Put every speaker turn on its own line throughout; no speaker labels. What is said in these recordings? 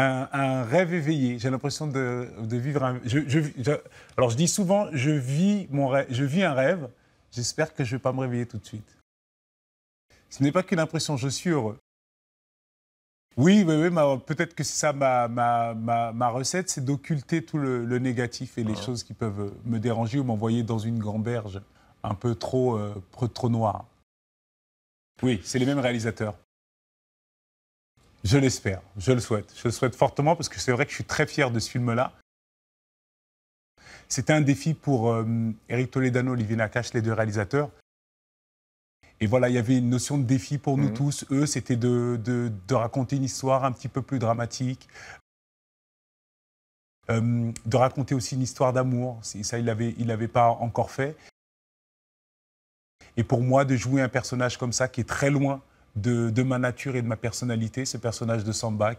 un, rêve éveillé. J'ai l'impression de, vivre un. alors je dis souvent, je vis, un rêve. J'espère que je ne vais pas me réveiller tout de suite. Ce n'est pas qu'une impression, je suis heureux. Oui, oui, peut-être que c'est ça ma, recette, c'est d'occulter tout le, négatif et les choses qui peuvent me déranger ou m'envoyer dans une grande berge un peu trop, euh, trop noire. Oui, c'est les mêmes réalisateurs. Je l'espère, je le souhaite. Je le souhaite fortement parce que c'est vrai que je suis très fier de ce film-là. C'était un défi pour euh, Eric Toledano, Olivier Nakache, les deux réalisateurs. Et voilà, il y avait une notion de défi pour nous mhm. tous. Eux, c'était de, raconter une histoire un petit peu plus dramatique, euh, de raconter aussi une histoire d'amour. Ça, il ne l'avait pas encore fait. Et pour moi, de jouer un personnage comme ça qui est très loin de, ma nature et de ma personnalité, ce personnage de Samba.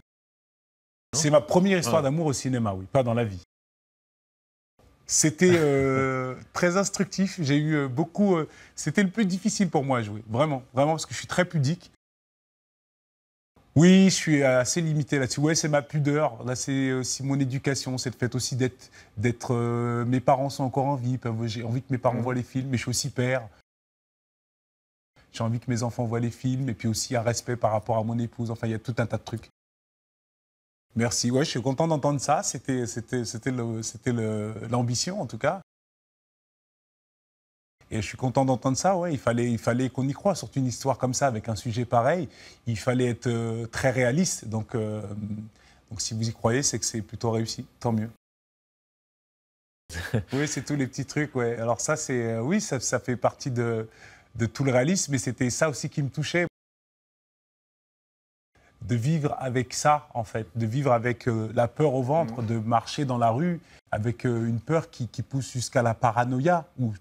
C'est ma première histoire ah. d'amour au cinéma, oui, pas dans la vie. C'était euh, très instructif. J'ai eu euh, beaucoup. Euh, c'était le plus difficile pour moi à jouer, vraiment, vraiment, parce que je suis très pudique. Oui, je suis assez limité là-dessus. Ouais, c'est ma pudeur. Là, c'est aussi mon éducation. C'est le fait aussi d'être. d'être mes parents sont encore en vie. J'ai envie que mes parents mmh. voient les films, mais je suis aussi père j'ai envie que mes enfants voient les films, et puis aussi un respect par rapport à mon épouse. Enfin, il y a tout un tas de trucs. Merci. Ouais, je suis content d'entendre ça. C'était, c'était, c'était, le, c'était le, l'ambition, en tout cas. Et je suis content d'entendre ça. Ouais, il fallait, il fallait qu'on y croit, sur une histoire comme ça, avec un sujet pareil. Il fallait être euh, très réaliste. Donc, euh, donc, si vous y croyez, c'est que c'est plutôt réussi. Tant mieux. oui, c'est tous les petits trucs. Ouais. Alors ça, c'est, euh, oui, ça, ça fait partie de, de tout le réalisme. mais c'était ça aussi qui me touchait. De vivre avec ça, en fait, de vivre avec euh, la peur au ventre, mmh. de marcher dans la rue avec euh, une peur qui, pousse jusqu'à la paranoïa, où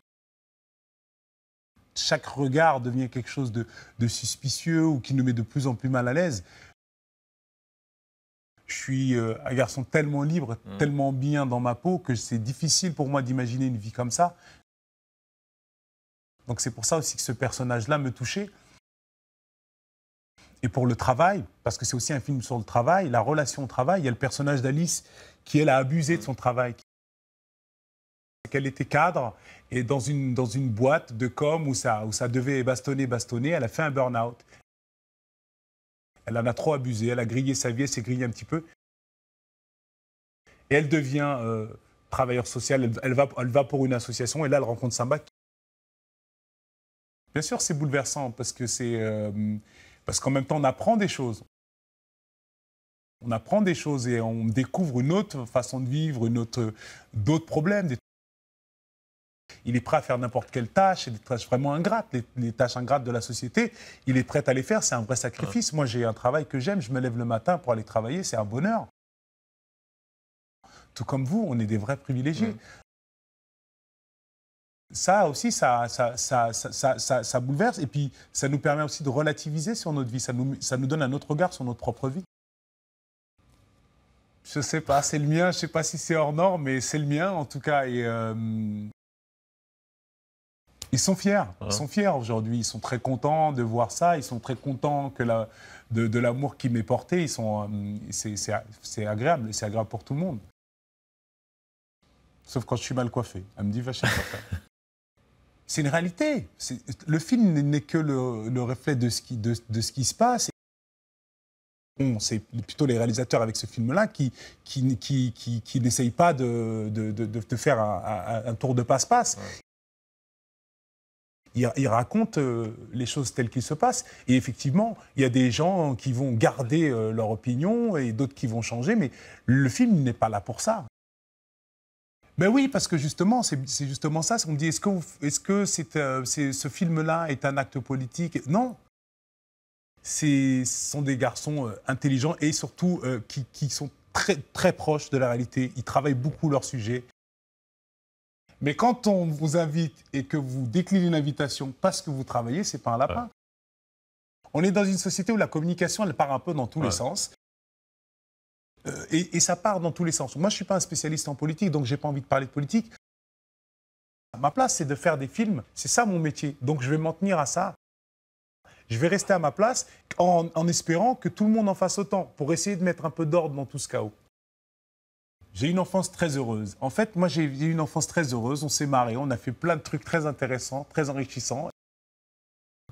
chaque regard devient quelque chose de, suspicieux ou qui nous met de plus en plus mal à l'aise. Je suis euh, un garçon tellement libre, mmh. tellement bien dans ma peau que c'est difficile pour moi d'imaginer une vie comme ça. Donc c'est pour ça aussi que ce personnage-là me touchait. Et pour le travail, parce que c'est aussi un film sur le travail, la relation au travail, il y a le personnage d'Alice qui, elle, a abusé de son travail. Qu'elle était cadre et dans une, boîte de com où ça, où ça devait bastonner, bastonner, elle a fait un burn-out. Elle en a trop abusé, elle a grillé sa vie, elle s'est grillée un petit peu. Et elle devient euh, travailleur social, elle, va, elle va pour une association et là elle rencontre Samba Bien sûr, c'est bouleversant parce que c'est euh, parce qu'en même temps, on apprend des choses. On apprend des choses et on découvre une autre façon de vivre, d'autres problèmes. Il est prêt à faire n'importe quelle tâche, des tâches vraiment ingrates, les, tâches ingrates de la société. Il est prêt à les faire, c'est un vrai sacrifice. Moi, j'ai un travail que j'aime, je me lève le matin pour aller travailler, c'est un bonheur. Tout comme vous, on est des vrais privilégiés. Mmh ça aussi, ça, ça, ça, ça, bouleverse. Et puis, ça nous permet aussi de relativiser sur notre vie. Ça nous, donne un autre regard sur notre propre vie. Je ne sais pas, c'est le mien. Je ne sais pas si c'est hors norme, mais c'est le mien en tout cas. Euh, ils sont fiers. Ils sont fiers aujourd'hui. Ils sont très contents de voir ça. Ils sont très contents que de, l'amour qui m'est porté. Euh, c'est agréable. C'est agréable pour tout le monde. Sauf quand je suis mal coiffé. Elle me dit, va C'est une réalité. Le film n'est que le, reflet de ce, qui, de, ce qui se passe. c'est plutôt les réalisateurs avec ce film-là qui, n'essayent pas de, faire un, tour de passe-passe. il racontent euh, les choses telles qu'elles se passent. Et effectivement, il y a des gens qui vont garder euh, leur opinion et d'autres qui vont changer, mais le film n'est pas là pour ça. Ben oui, parce que justement, c'est justement ça. On me dit, est-ce que, est -ce, que euh, ce film-là est un acte politique Non. Ce sont des garçons euh, intelligents et surtout euh, qui, sont très, très proches de la réalité. Ils travaillent beaucoup leur sujet. Mais quand on vous invite et que vous déclinez invitation parce que vous travaillez, c'est pas un lapin. On est dans une société où la communication, elle part un peu dans tous les sens. Euh, et, ça part dans tous les sens. Moi, je ne suis pas un spécialiste en politique, donc je n'ai pas envie de parler de politique. Ma place, c'est de faire des films. C'est ça mon métier. Donc je vais m'en tenir à ça. Je vais rester à ma place en, espérant que tout le monde en fasse autant pour essayer de mettre un peu d'ordre dans tout ce chaos. J'ai une enfance très heureuse. En fait, moi, j'ai eu une enfance très heureuse. On s'est marré, on a fait plein de trucs très intéressants, très enrichissants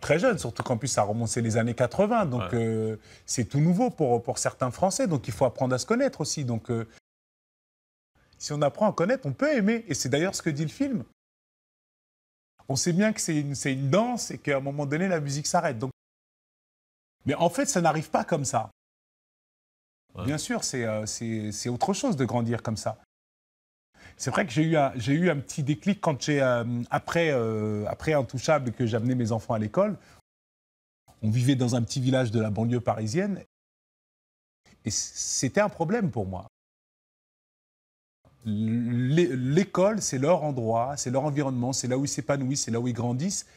très jeune, surtout qu'en plus ça remonte les années 80, donc euh, c'est tout nouveau pour, pour certains Français, donc il faut apprendre à se connaître aussi. Donc euh, si on apprend à connaître, on peut aimer, et c'est d'ailleurs ce que dit le film. On sait bien que c'est une, une danse et qu'à un moment donné la musique s'arrête. Donc... Mais en fait ça n'arrive pas comme ça. Bien sûr, euh, c'est c'est autre chose de grandir comme ça. C'est vrai que j'ai eu, un, petit déclic quand j'ai, euh, euh, après, Intouchable, que j'amenais mes enfants à l'école. On vivait dans un petit village de la banlieue parisienne. Et c'était un problème pour moi. L'école, c'est leur endroit, c'est leur environnement, c'est là où ils s'épanouissent, c'est là où ils grandissent.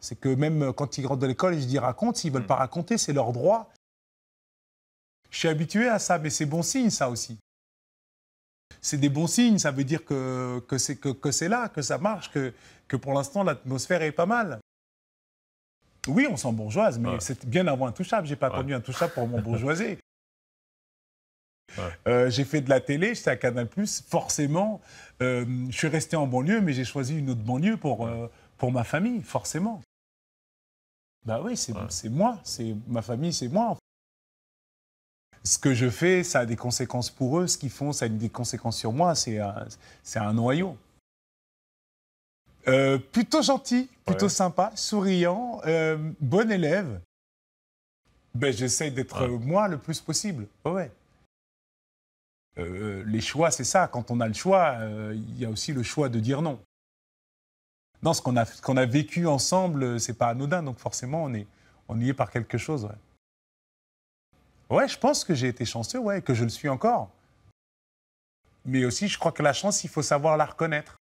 C'est que même quand ils rentrent de l'école, je dis raconte, s'ils ne veulent mm. pas raconter, c'est leur droit. Je suis habitué à ça, mais c'est bon signe ça aussi c'est des bons signes. Ça veut dire que, c'est là, que ça marche, que, pour l'instant, l'atmosphère est pas mal. Oui, on sent bourgeoise, mais c'est bien avant Intouchable. Je n'ai pas ouais. un Intouchable pour mon bourgeoisie. Euh, j'ai fait de la télé, j'étais à Canal+, forcément, euh, je suis resté en banlieue, mais j'ai choisi une autre banlieue pour, euh, pour ma famille, forcément. Bah oui, c'est moi, c'est ma famille, c'est moi, ce que je fais, ça a des conséquences pour eux, ce qu'ils font, ça a des conséquences sur moi, c'est un, noyau. Euh, plutôt gentil, plutôt sympa, souriant, euh, bon élève. Ben, J'essaie d'être moi le plus possible. Euh, les choix, c'est ça. Quand on a le choix, il y a aussi le choix de dire non. Non, ce qu'on a, vécu ensemble, c'est pas anodin, donc forcément, on est, on y est par quelque chose. Ouais, je pense que j'ai été chanceux, ouais, que je le suis encore. Mais aussi, je crois que la chance, il faut savoir la reconnaître.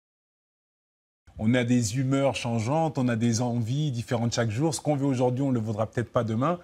On a des humeurs changeantes, on a des envies différentes chaque jour. Ce qu'on veut aujourd'hui, on ne le voudra peut-être pas demain.